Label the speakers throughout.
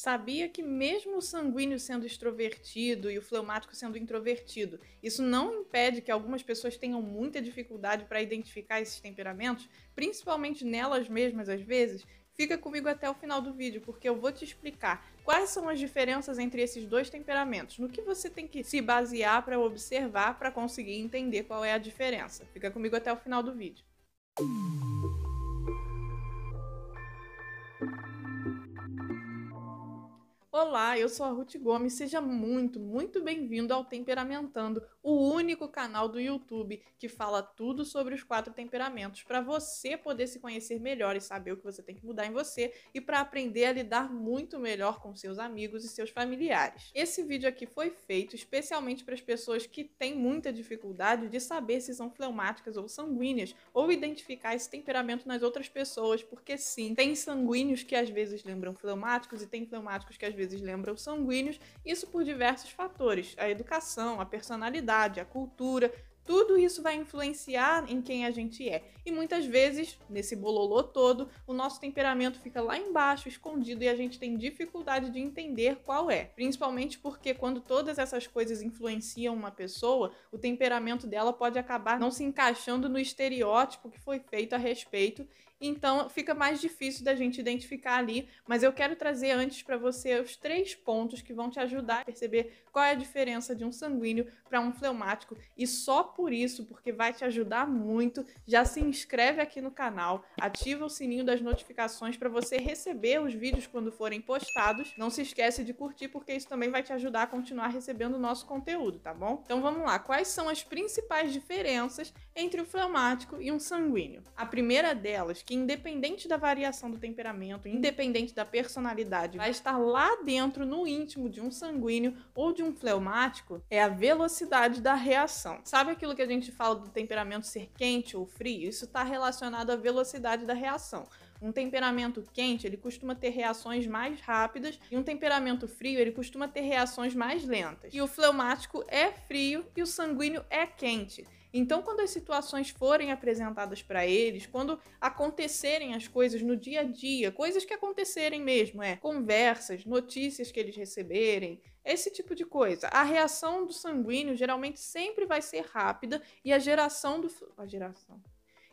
Speaker 1: sabia que mesmo o sanguíneo sendo extrovertido e o fleumático sendo introvertido, isso não impede que algumas pessoas tenham muita dificuldade para identificar esses temperamentos, principalmente nelas mesmas às vezes. Fica comigo até o final do vídeo, porque eu vou te explicar quais são as diferenças entre esses dois temperamentos, no que você tem que se basear para observar para conseguir entender qual é a diferença. Fica comigo até o final do vídeo. Olá, eu sou a Ruth Gomes, seja muito, muito bem-vindo ao Temperamentando, o único canal do YouTube que fala tudo sobre os quatro temperamentos para você poder se conhecer melhor e saber o que você tem que mudar em você e para aprender a lidar muito melhor com seus amigos e seus familiares. Esse vídeo aqui foi feito especialmente para as pessoas que têm muita dificuldade de saber se são fleumáticas ou sanguíneas ou identificar esse temperamento nas outras pessoas, porque sim, tem sanguíneos que às vezes lembram fleumáticos e tem fleumáticos que às vezes lembram sanguíneos, isso por diversos fatores, a educação, a personalidade sociedade, a cultura, tudo isso vai influenciar em quem a gente é. E muitas vezes, nesse bololô todo, o nosso temperamento fica lá embaixo, escondido, e a gente tem dificuldade de entender qual é. Principalmente porque quando todas essas coisas influenciam uma pessoa, o temperamento dela pode acabar não se encaixando no estereótipo que foi feito a respeito então fica mais difícil da gente identificar ali, mas eu quero trazer antes para você os três pontos que vão te ajudar a perceber qual é a diferença de um sanguíneo para um fleumático e só por isso, porque vai te ajudar muito. Já se inscreve aqui no canal, ativa o sininho das notificações para você receber os vídeos quando forem postados. Não se esquece de curtir, porque isso também vai te ajudar a continuar recebendo o nosso conteúdo, tá bom? Então vamos lá, quais são as principais diferenças entre o fleumático e um sanguíneo? A primeira delas, que independente da variação do temperamento, independente da personalidade, vai estar lá dentro, no íntimo de um sanguíneo ou de um fleumático, é a velocidade da reação. Sabe aquilo aquilo que a gente fala do temperamento ser quente ou frio, isso está relacionado à velocidade da reação. Um temperamento quente, ele costuma ter reações mais rápidas, e um temperamento frio, ele costuma ter reações mais lentas. E o fleumático é frio e o sanguíneo é quente. Então, quando as situações forem apresentadas para eles, quando acontecerem as coisas no dia a dia, coisas que acontecerem mesmo, é conversas, notícias que eles receberem, esse tipo de coisa. A reação do sanguíneo geralmente sempre vai ser rápida e a geração do a geração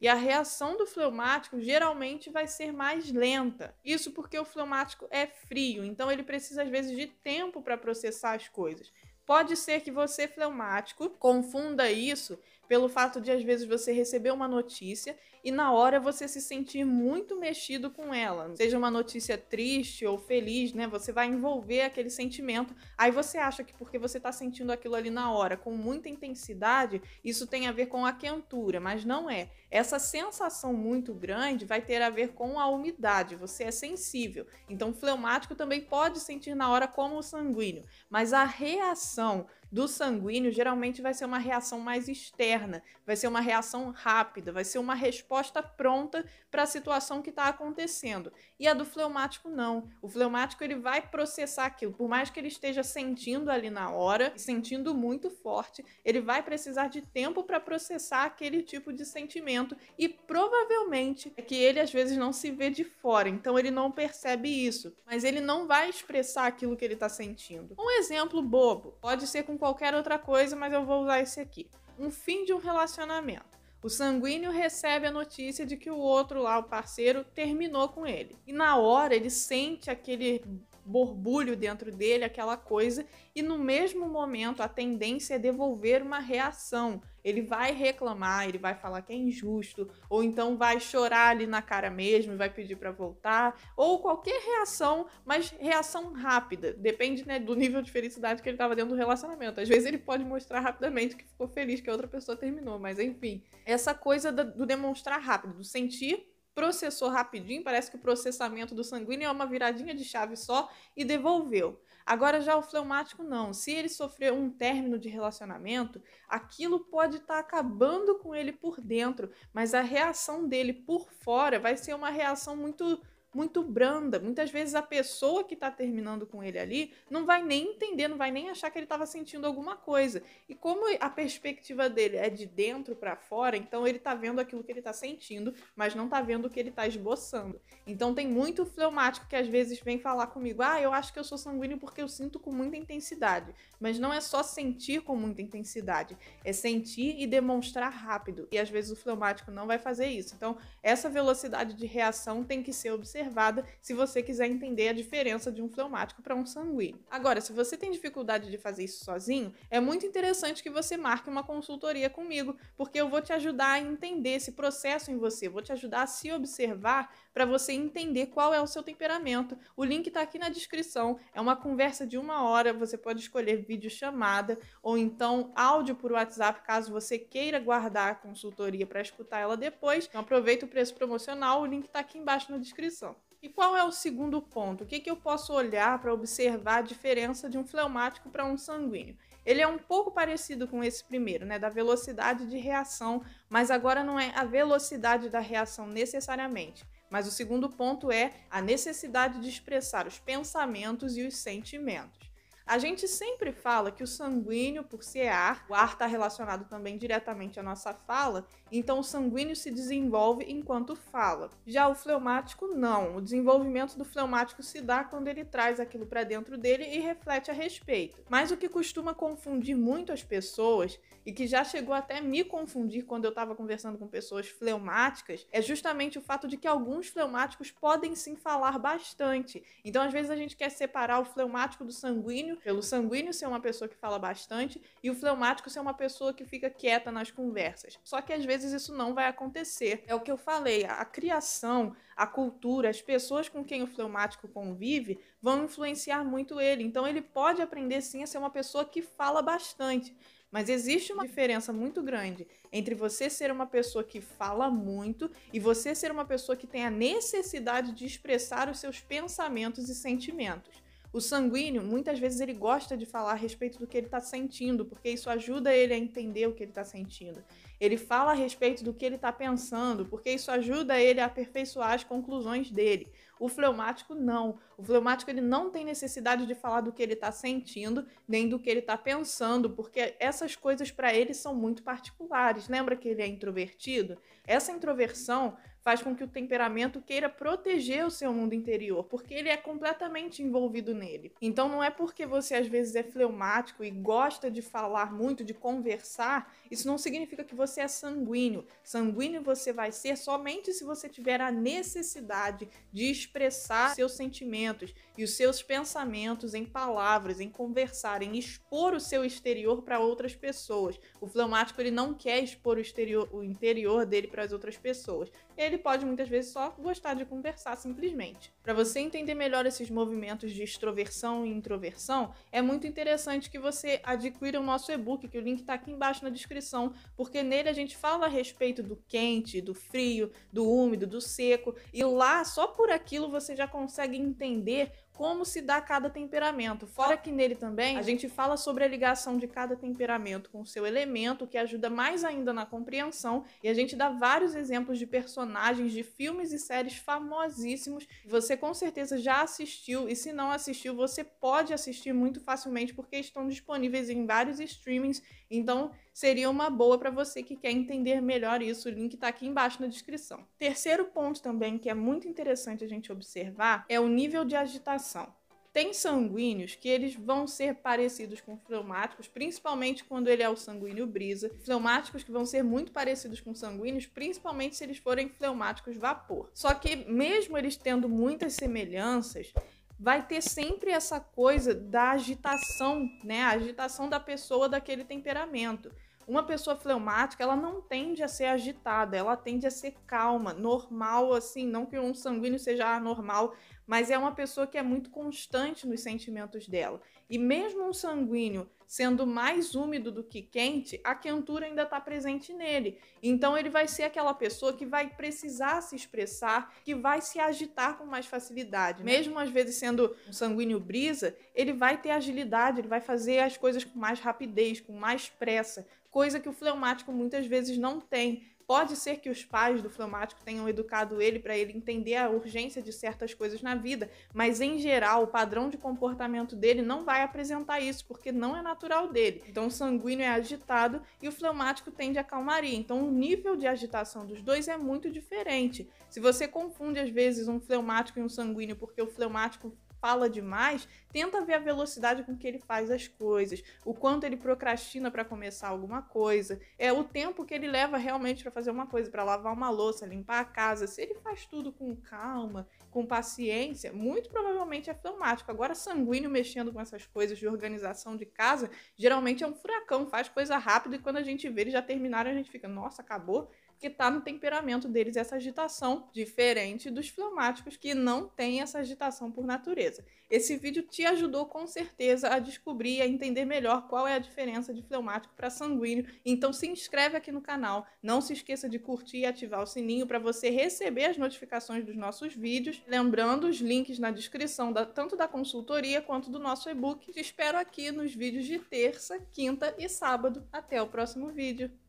Speaker 1: e a reação do fleumático geralmente vai ser mais lenta. Isso porque o fleumático é frio, então ele precisa às vezes de tempo para processar as coisas. Pode ser que você, fleumático, confunda isso pelo fato de às vezes você receber uma notícia e na hora você se sentir muito mexido com ela, seja uma notícia triste ou feliz, né? Você vai envolver aquele sentimento. Aí você acha que porque você está sentindo aquilo ali na hora com muita intensidade, isso tem a ver com a quentura, mas não é. Essa sensação muito grande vai ter a ver com a umidade. Você é sensível. Então, fleumático também pode sentir na hora como o sanguíneo, mas a reação do sanguíneo geralmente vai ser uma reação mais externa, vai ser uma reação rápida, vai ser uma resposta pronta para a situação que está acontecendo. E a do fleumático não. O fleumático ele vai processar aquilo, por mais que ele esteja sentindo ali na hora, sentindo muito forte, ele vai precisar de tempo para processar aquele tipo de sentimento e provavelmente é que ele às vezes não se vê de fora, então ele não percebe isso, mas ele não vai expressar aquilo que ele está sentindo. Um exemplo bobo pode ser com qualquer outra coisa, mas eu vou usar esse aqui. Um fim de um relacionamento. O sanguíneo recebe a notícia de que o outro lá, o parceiro, terminou com ele. E na hora ele sente aquele borbulho dentro dele, aquela coisa, e no mesmo momento a tendência é devolver uma reação. Ele vai reclamar, ele vai falar que é injusto, ou então vai chorar ali na cara mesmo, vai pedir para voltar, ou qualquer reação, mas reação rápida, depende né, do nível de felicidade que ele estava dentro do relacionamento. Às vezes ele pode mostrar rapidamente que ficou feliz que a outra pessoa terminou, mas enfim, essa coisa do demonstrar rápido, do sentir processou rapidinho, parece que o processamento do sanguíneo é uma viradinha de chave só e devolveu. Agora já o fleumático não. Se ele sofrer um término de relacionamento, aquilo pode estar tá acabando com ele por dentro, mas a reação dele por fora vai ser uma reação muito muito branda. Muitas vezes a pessoa que está terminando com ele ali não vai nem entender, não vai nem achar que ele estava sentindo alguma coisa. E como a perspectiva dele é de dentro para fora, então ele está vendo aquilo que ele está sentindo, mas não está vendo o que ele está esboçando. Então tem muito fleumático que às vezes vem falar comigo: "Ah, eu acho que eu sou sanguíneo porque eu sinto com muita intensidade". Mas não é só sentir com muita intensidade, é sentir e demonstrar rápido. E às vezes o fleumático não vai fazer isso. Então, essa velocidade de reação tem que ser observada observada se você quiser entender a diferença de um fleumático para um sanguíneo. Agora, se você tem dificuldade de fazer isso sozinho, é muito interessante que você marque uma consultoria comigo, porque eu vou te ajudar a entender esse processo em você, vou te ajudar a se observar para você entender qual é o seu temperamento. O link está aqui na descrição. É uma conversa de uma hora. Você pode escolher vídeo chamada ou então áudio por WhatsApp, caso você queira guardar a consultoria para escutar ela depois. Então aproveita o preço promocional. O link está aqui embaixo na descrição. E qual é o segundo ponto? O que, que eu posso olhar para observar a diferença de um fleumático para um sanguíneo? Ele é um pouco parecido com esse primeiro, né, da velocidade de reação, mas agora não é a velocidade da reação necessariamente. Mas o segundo ponto é a necessidade de expressar os pensamentos e os sentimentos. A gente sempre fala que o sanguíneo, por ser ar, o ar está relacionado também diretamente à nossa fala, então o sanguíneo se desenvolve enquanto fala. Já o fleumático, não. O desenvolvimento do fleumático se dá quando ele traz aquilo para dentro dele e reflete a respeito. Mas o que costuma confundir muito as pessoas, e que já chegou até me confundir quando eu estava conversando com pessoas fleumáticas, é justamente o fato de que alguns fleumáticos podem sim falar bastante. Então, às vezes, a gente quer separar o fleumático do sanguíneo pelo sanguíneo ser uma pessoa que fala bastante e o fleumático ser uma pessoa que fica quieta nas conversas. Só que às vezes isso não vai acontecer. É o que eu falei, a, criação, a cultura, as pessoas com quem o fleumático convive vão influenciar muito ele. Então ele pode aprender sim a ser uma pessoa que fala bastante. Mas existe uma diferença muito grande entre você ser uma pessoa que fala muito e você ser uma pessoa que tem a necessidade de expressar os seus pensamentos e sentimentos. O sanguíneo, muitas vezes, ele gosta de falar a respeito do que ele está sentindo, porque isso ajuda ele a entender o que ele está sentindo. Ele fala a respeito do que ele está pensando, porque isso ajuda ele a aperfeiçoar as conclusões dele. O fleumático, não. O fleumático, ele não tem necessidade de falar do que ele está sentindo, nem do que ele está pensando, porque essas coisas para ele são muito particulares. Lembra que ele é introvertido? Essa introversão faz com que o temperamento queira proteger o seu mundo interior, porque ele é completamente envolvido nele. Então não é porque você às vezes é fleumático e gosta de falar muito, de conversar, isso não significa que você é sanguíneo. Sanguíneo você vai ser somente se você tiver a necessidade de expressar seus sentimentos e os seus pensamentos em palavras, em conversar, em expor o seu exterior para outras pessoas. O fleumático ele não quer expor o exterior, o interior dele para as outras pessoas. Ele ele pode muitas vezes só gostar de conversar simplesmente. Para você entender melhor esses movimentos de extroversão e introversão, é muito interessante que você adquira o nosso e-book, que o link está aqui embaixo na descrição, porque nele a gente fala a respeito do quente, do frio, do úmido, do seco, e lá só por aquilo você já consegue entender como se dá cada temperamento. Fora que nele também a gente fala sobre a ligação de cada temperamento com o seu elemento, que ajuda mais ainda na compreensão, e a gente dá vários exemplos de personagens de filmes e séries famosíssimos. Você com certeza já assistiu, e se não assistiu, você pode assistir muito facilmente, porque estão disponíveis em vários streamings. Então, seria uma boa para você que quer entender melhor isso. O link está aqui embaixo na descrição. Terceiro ponto também que é muito interessante a gente observar é o nível de agitação tem sanguíneos que eles vão ser parecidos com fleumáticos, principalmente quando ele é o sanguíneo brisa. Fleumáticos que vão ser muito parecidos com sanguíneos, principalmente se eles forem fleumáticos vapor. Só que mesmo eles tendo muitas semelhanças, vai ter sempre essa coisa da agitação, né? A agitação da pessoa daquele temperamento. Uma pessoa fleumática, ela não tende a ser agitada, ela tende a ser calma, normal, assim, não que um sanguíneo seja anormal, mas é uma pessoa que é muito constante nos sentimentos dela. E mesmo um sanguíneo sendo mais úmido do que quente, a quentura ainda está presente nele. Então ele vai ser aquela pessoa que vai precisar se expressar, que vai se agitar com mais facilidade. Né? Mesmo às vezes sendo um sanguíneo brisa, ele vai ter agilidade, ele vai fazer as coisas com mais rapidez, com mais pressa, coisa que o fleumático muitas vezes não tem. Pode ser que os pais do fleumático tenham educado ele para ele entender a urgência de certas coisas na vida, mas em geral o padrão de comportamento dele não vai apresentar isso, porque não é natural dele. Então o sanguíneo é agitado e o fleumático tende a calmaria. Então o nível de agitação dos dois é muito diferente. Se você confunde às vezes um fleumático e um sanguíneo, porque o fleumático fala demais, tenta ver a velocidade com que ele faz as coisas, o quanto ele procrastina para começar alguma coisa, é o tempo que ele leva realmente para fazer uma coisa, para lavar uma louça, limpar a casa. Se ele faz tudo com calma, com paciência, muito provavelmente é fleumático. Agora, sanguíneo mexendo com essas coisas de organização de casa, geralmente é um furacão, faz coisa rápida e quando a gente vê ele já terminaram, a gente fica, nossa, acabou. Que tá no temperamento deles essa agitação, diferente dos fleumáticos que não têm essa agitação por natureza. Esse vídeo te ajudou com certeza a descobrir e a entender melhor qual é a diferença de fleumático para sanguíneo. Então se inscreve aqui no canal, não se esqueça de curtir e ativar o sininho para você receber as notificações dos nossos vídeos. Lembrando os links na descrição da, tanto da consultoria quanto do nosso e-book. Te espero aqui nos vídeos de terça, quinta e sábado. Até o próximo vídeo.